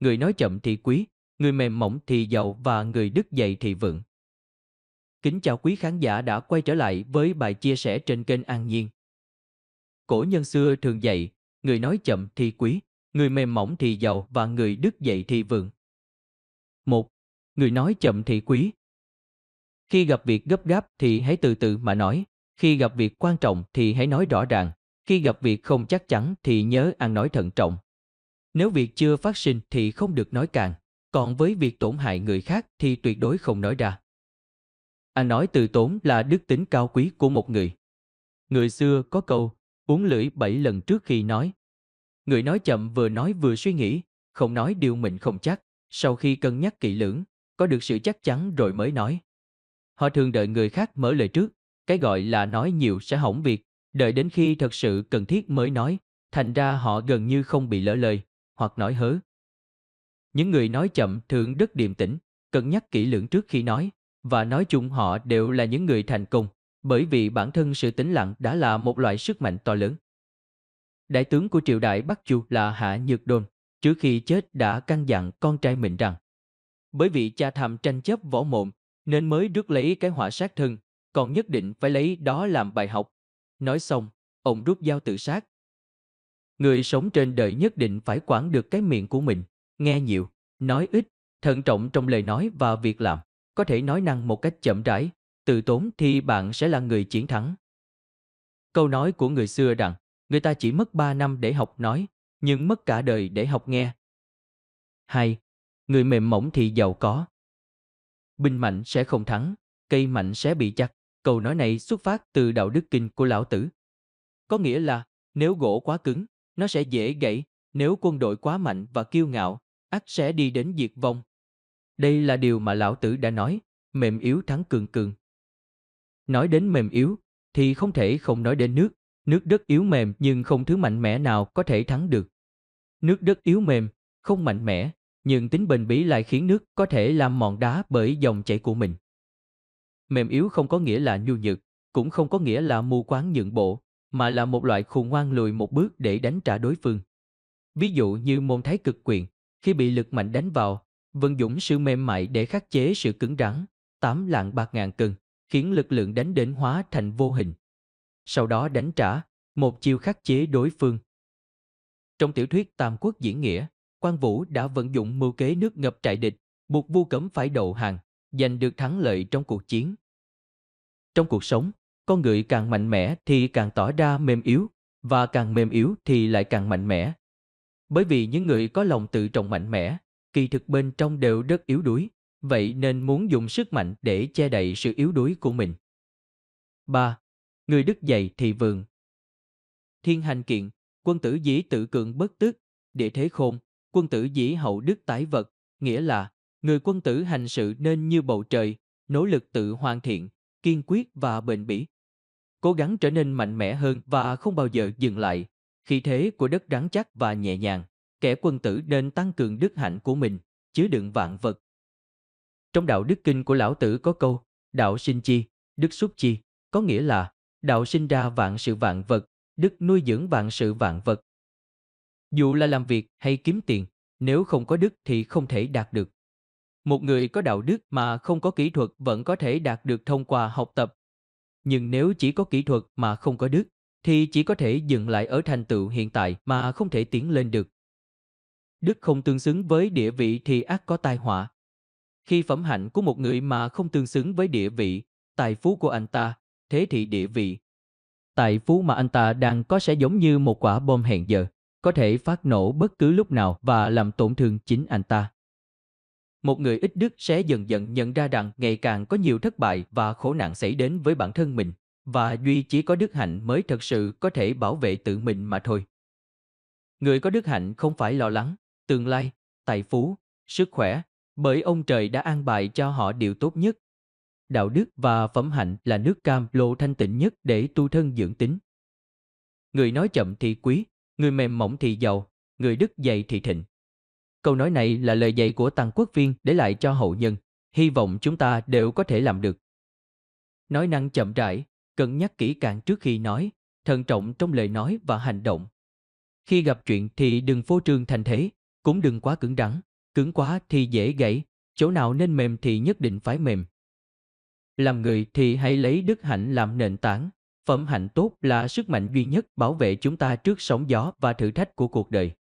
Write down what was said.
người nói chậm thì quý, người mềm mỏng thì giàu và người đức dậy thì vượng. Kính chào quý khán giả đã quay trở lại với bài chia sẻ trên kênh An Nhiên. Cổ nhân xưa thường dạy, người nói chậm thì quý, người mềm mỏng thì giàu và người đức dậy thì vượng. 1. Người nói chậm thì quý. Khi gặp việc gấp gáp thì hãy từ từ mà nói, khi gặp việc quan trọng thì hãy nói rõ ràng, khi gặp việc không chắc chắn thì nhớ ăn nói thận trọng, nếu việc chưa phát sinh thì không được nói cạn, còn với việc tổn hại người khác thì tuyệt đối không nói ra. Anh nói từ tốn là đức tính cao quý của một người. Người xưa có câu, uống lưỡi bảy lần trước khi nói. Người nói chậm vừa nói vừa suy nghĩ, không nói điều mình không chắc, sau khi cân nhắc kỹ lưỡng, có được sự chắc chắn rồi mới nói. Họ thường đợi người khác mở lời trước, cái gọi là nói nhiều sẽ hỏng việc, đợi đến khi thật sự cần thiết mới nói, thành ra họ gần như không bị lỡ lời, hoặc nói hớ. Những người nói chậm thường rất điềm tĩnh, cân nhắc kỹ lưỡng trước khi nói, và nói chung họ đều là những người thành công, bởi vì bản thân sự tĩnh lặng đã là một loại sức mạnh to lớn. Đại tướng của triều đại Bắc Chu là Hạ Nhược Đôn, trước khi chết đã căn dặn con trai mình rằng bởi vì cha tham tranh chấp võ mồm nên mới rước lấy cái họa sát thân, còn nhất định phải lấy đó làm bài học. Nói xong, ông rút dao tự sát người sống trên đời nhất định phải quản được cái miệng của mình, nghe nhiều, nói ít, thận trọng trong lời nói và việc làm, có thể nói năng một cách chậm rãi, tự tốn thì bạn sẽ là người chiến thắng. Câu nói của người xưa rằng, người ta chỉ mất 3 năm để học nói, nhưng mất cả đời để học nghe. 2. Người mềm mỏng thì giàu có. Binh mạnh sẽ không thắng, cây mạnh sẽ bị chặt. Câu nói này xuất phát từ đạo đức kinh của lão tử. Có nghĩa là, nếu gỗ quá cứng, nó sẽ dễ gãy, nếu quân đội quá mạnh và kiêu ngạo, ắt sẽ đi đến diệt vong. Đây là điều mà lão tử đã nói, mềm yếu thắng cường cường. Nói đến mềm yếu, thì không thể không nói đến nước. Nước đất yếu mềm nhưng không thứ mạnh mẽ nào có thể thắng được. Nước đất yếu mềm, không mạnh mẽ, nhưng tính bền bỉ lại khiến nước có thể làm mòn đá bởi dòng chảy của mình. Mềm yếu không có nghĩa là nhu nhược, cũng không có nghĩa là mù quáng nhượng bộ, mà là một loại khùng ngoan lùi một bước để đánh trả đối phương. Ví dụ như môn thái cực quyền, khi bị lực mạnh đánh vào, vận dụng sự mềm mại để khắc chế sự cứng rắn, tám lạng bạc ngàn cân, khiến lực lượng đánh đến hóa thành vô hình. Sau đó đánh trả, một chiêu khắc chế đối phương. Trong tiểu thuyết Tam Quốc diễn nghĩa, Quan Vũ đã vận dụng mưu kế nước ngập trại địch, buộc Vu Cấm phải đầu hàng, giành được thắng lợi trong cuộc chiến. Trong cuộc sống, con người càng mạnh mẽ thì càng tỏ ra mềm yếu, và càng mềm yếu thì lại càng mạnh mẽ. Bởi vì những người có lòng tự trọng mạnh mẽ, kỳ thực bên trong đều rất yếu đuối, vậy nên muốn dùng sức mạnh để che đậy sự yếu đuối của mình. 3. Người đức dày thì vượng. Thiên hành kiện, quân tử dĩ tự cường bất tức, địa thế khôn, quân tử dĩ hậu đức tái vật, nghĩa là người quân tử hành sự nên như bầu trời, nỗ lực tự hoàn thiện, kiên quyết và bền bỉ, cố gắng trở nên mạnh mẽ hơn và không bao giờ dừng lại. Khí thế của đất rắn chắc và nhẹ nhàng, kẻ quân tử nên tăng cường đức hạnh của mình, chứa đựng vạn vật. Trong đạo đức kinh của lão tử có câu, đạo sinh chi, đức xuất chi, có nghĩa là đạo sinh ra vạn sự vạn vật, đức nuôi dưỡng vạn sự vạn vật. Dù là làm việc hay kiếm tiền, nếu không có đức thì không thể đạt được. Một người có đạo đức mà không có kỹ thuật vẫn có thể đạt được thông qua học tập nhưng nếu chỉ có kỹ thuật mà không có đức, thì chỉ có thể dừng lại ở thành tựu hiện tại mà không thể tiến lên được. Đức không tương xứng với địa vị thì ác có tai họa. Khi phẩm hạnh của một người mà không tương xứng với địa vị, tài phú của anh ta, thế thì địa vị. Tài phú mà anh ta đang có sẽ giống như một quả bom hẹn giờ, có thể phát nổ bất cứ lúc nào và làm tổn thương chính anh ta một người ít đức sẽ dần dần nhận ra rằng ngày càng có nhiều thất bại và khổ nạn xảy đến với bản thân mình và duy chỉ có đức hạnh mới thật sự có thể bảo vệ tự mình mà thôi người có đức hạnh không phải lo lắng tương lai tài phú sức khỏe bởi ông trời đã an bài cho họ điều tốt nhất đạo đức và phẩm hạnh là nước cam lộ thanh tịnh nhất để tu thân dưỡng tính người nói chậm thì quý người mềm mỏng thì giàu người đức dày thì thịnh Câu nói này là lời dạy của Tăng Quốc Viên để lại cho hậu nhân. Hy vọng chúng ta đều có thể làm được. Nói năng chậm rãi, cân nhắc kỹ càng trước khi nói, thận trọng trong lời nói và hành động. Khi gặp chuyện thì đừng phô trương thành thế, cũng đừng quá cứng rắn, cứng quá thì dễ gãy, chỗ nào nên mềm thì nhất định phải mềm. Làm người thì hãy lấy đức hạnh làm nền tảng, phẩm hạnh tốt là sức mạnh duy nhất bảo vệ chúng ta trước sóng gió và thử thách của cuộc đời.